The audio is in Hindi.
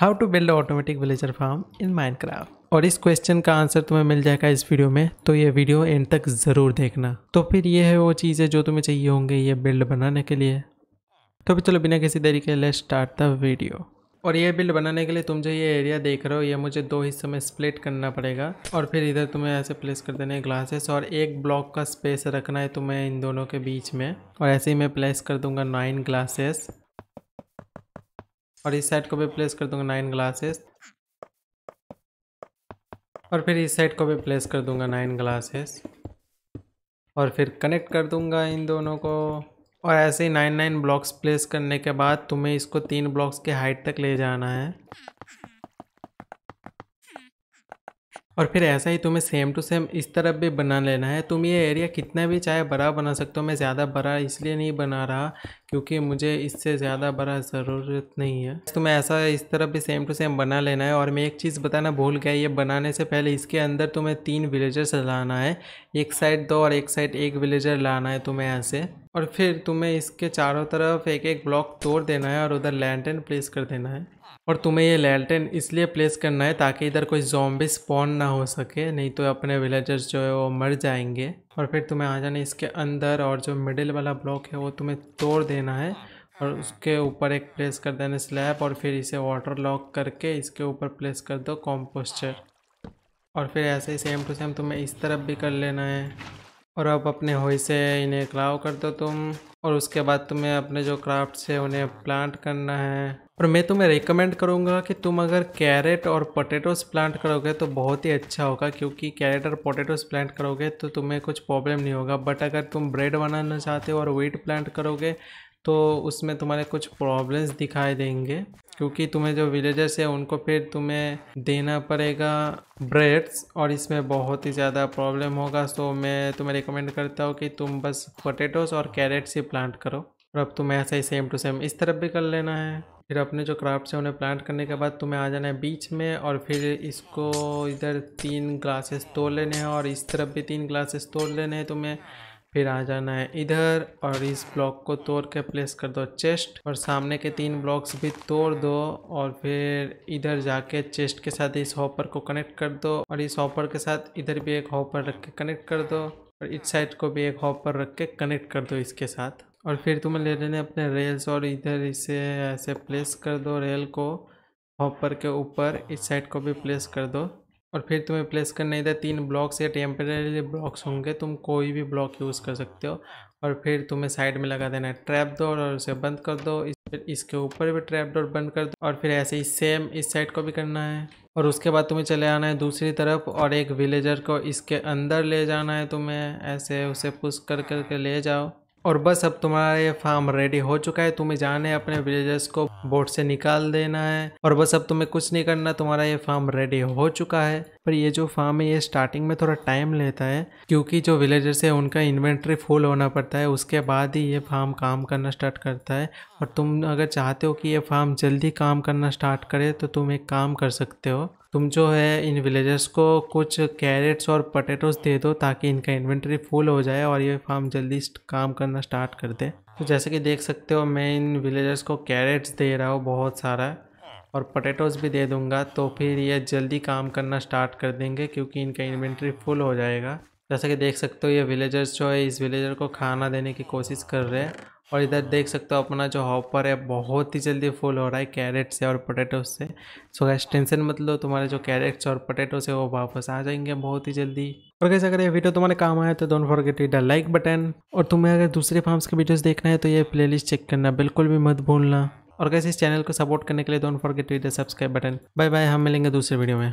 how to build automatic villager farm in Minecraft और इस क्वेश्चन का आंसर तुम्हें मिल जाएगा इस वीडियो में तो ये वीडियो एंड तक ज़रूर देखना तो फिर ये है वो चीज़ें जो तुम्हें चाहिए होंगे ये बिल्ड बनाने के लिए तो फिर चलो बिना किसी तरीके ले स्टार्ट द वीडियो और ये बिल्ड बनाने के लिए तुम जो ये एरिया देख रहे हो ये मुझे दो हिस्सों में स्प्लिट करना पड़ेगा और फिर इधर तुम्हें ऐसे प्लेस कर देने ग्लासेस और एक ब्लॉक का स्पेस रखना है तुम्हें इन दोनों के बीच में और ऐसे ही मैं प्लेस कर दूंगा नाइन ग्लासेस और इस साइड को भी प्लेस कर दूंगा नाइन ग्लासेस और फिर इस साइड को भी प्लेस कर दूंगा नाइन ग्लासेस और फिर कनेक्ट कर दूंगा इन दोनों को और ऐसे ही नाइन नाइन ब्लॉक्स प्लेस करने के बाद तुम्हें इसको तीन ब्लॉक्स के हाइट तक ले जाना है और फिर ऐसा ही तुम्हें सेम टू सेम इस तरफ भी बना लेना है तुम ये एरिया कितना भी चाहे बड़ा बना सकते हो मैं ज़्यादा बड़ा इसलिए नहीं बना रहा क्योंकि मुझे इससे ज़्यादा बड़ा ज़रूरत नहीं है तो मैं ऐसा इस तरह भी सेम टू सेम बना लेना है और मैं एक चीज़ बताना भूल गया ये बनाने से पहले इसके अंदर तुम्हें तीन विलेजर्स लाना है एक साइड दो और एक साइड एक विलेजर लाना है तुम्हें ऐसे और फिर तुम्हें इसके चारों तरफ एक एक ब्लॉक तोड़ देना है और उधर लैंटन प्लेस कर देना है और तुम्हें ये लैंटन इसलिए प्लेस करना है ताकि इधर कोई जॉम्बिस पॉन ना हो सके नहीं तो अपने विलेजर्स जो है वो मर जाएंगे और फिर तुम्हें आ जाना इसके अंदर और जो मिडिल वाला ब्लॉक है वो तुम्हें तोड़ देना है और उसके ऊपर एक प्लेस कर देना स्लैब और फिर इसे वाटर लॉक करके इसके ऊपर प्लेस कर दो कॉम्पोस्चर और फिर ऐसे ही सेम टू सेम तुम्हें इस तरफ भी कर लेना है और अब अपने हो से इन्हें क्राव कर दो तुम और उसके बाद तुम्हें अपने जो क्राफ्ट से उन्हें प्लांट करना है और मैं तुम्हें रिकमेंड करूँगा कि तुम अगर कैरेट और पोटैटोस प्लांट करोगे तो बहुत ही अच्छा होगा क्योंकि कैरेट और पोटैटोस प्लांट करोगे तो तुम्हें कुछ प्रॉब्लम नहीं होगा बट अगर तुम ब्रेड बनाना चाहते हो और वीट प्लांट करोगे तो उसमें तुम्हारे कुछ प्रॉब्लम्स दिखाई देंगे क्योंकि तुम्हें जो विलेजर्स है उनको फिर तुम्हें देना पड़ेगा ब्रेड्स और इसमें बहुत ही ज़्यादा प्रॉब्लम होगा तो मैं तुम्हें रिकमेंड करता हूँ कि तुम बस पोटैटोस और कैरेट्स ही प्लांट करो और अब तुम्हें ऐसा ही सेम टू सेम इस तरफ भी कर लेना है फिर अपने जो क्राफ्ट है उन्हें प्लांट करने के बाद तुम्हें आ जाना है बीच में और फिर इसको इधर तीन ग्लासेस तोड़ लेने हैं और इस तरफ भी तीन ग्लासेस तोड़ लेने हैं तुम्हें फिर आ जाना है इधर और इस ब्लॉक को तोड़ के प्लेस कर दो चेस्ट और सामने के तीन ब्लॉक्स भी तोड़ दो और फिर इधर जाके चेस्ट के साथ इस हॉपर को कनेक्ट कर दो और इस हॉपर के साथ इधर भी एक हॉपर रख के कनेक्ट कर दो और इस साइड को भी एक हॉपर रख के कनेक्ट कर दो इसके साथ और फिर तुम्हें ले लेने अपने रेल्स और इधर इसे ऐसे प्लेस कर दो रेल को हॉपर के ऊपर इस साइड को भी प्लेस कर दो और फिर तुम्हें प्लेस करना इधर तीन ब्लॉक्स या टेम्परेरी ब्लॉक्स होंगे तुम कोई भी ब्लॉक यूज़ कर सकते हो और फिर तुम्हें साइड में लगा देना है ट्रैप डोर और उसे बंद कर दो इस फिर इसके ऊपर भी ट्रैप डोर बंद कर दो और फिर ऐसे ही सेम इस साइड को भी करना है और उसके बाद तुम्हें चले आना है दूसरी तरफ और एक विलेजर को इसके अंदर ले जाना है तुम्हें ऐसे उसे पुश कर करके ले जाओ और बस अब तुम्हारा ये फार्म रेडी हो चुका है तुम्हें जाने अपने विलेजर्स को बोट से निकाल देना है और बस अब तुम्हें कुछ नहीं करना तुम्हारा ये फार्म रेडी हो चुका है पर ये जो फार्म है ये स्टार्टिंग में थोड़ा टाइम लेता है क्योंकि जो विलेजर्स है उनका इन्वेंट्री फुल होना पड़ता है उसके बाद ही ये फार्म काम करना स्टार्ट करता है और तुम अगर चाहते हो कि ये फार्म जल्दी काम करना स्टार्ट करे तो तुम एक काम कर सकते हो तुम जो है इन विलेजर्स को कुछ कैरेट्स और पटेटोज़ दे दो ताकि इनका इन्वेंट्री फुल हो जाए और ये फार्म जल्दी काम करना स्टार्ट कर दे तो जैसे कि देख सकते हो मैं इन विलेजर्स को कैरेट्स दे रहा हूँ बहुत सारा और पटेटोज़ भी दे दूँगा तो फिर ये जल्दी काम करना स्टार्ट कर देंगे क्योंकि इनका इन्वेंट्री फुल हो जाएगा जैसा कि देख सकते हो ये विलेजर्स जो है इस विलेजर को खाना देने की कोशिश कर रहे हैं और इधर देख सकते हो अपना जो हॉपर है बहुत ही जल्दी फुल हो रहा है कैरेट से और पोटैटो से सो गैस टेंशन मत लो तुम्हारे जो कैरेट्स और पोटैटो से वो वापस आ जाएंगे बहुत ही जल्दी और कैसे अगर ये वीडियो तुम्हारे काम आया तो don't forget it the like button और तुम्हें अगर दूसरे फार्म्स के वीडियोज़ देखना है तो ये प्ले चेक करना बिल्कुल भी मत भूलना और कैसे इस चैनल को सपोर्ट करने के लिए don't forget it the subscribe button bye bye हम मिलेंगे दूसरे वीडियो में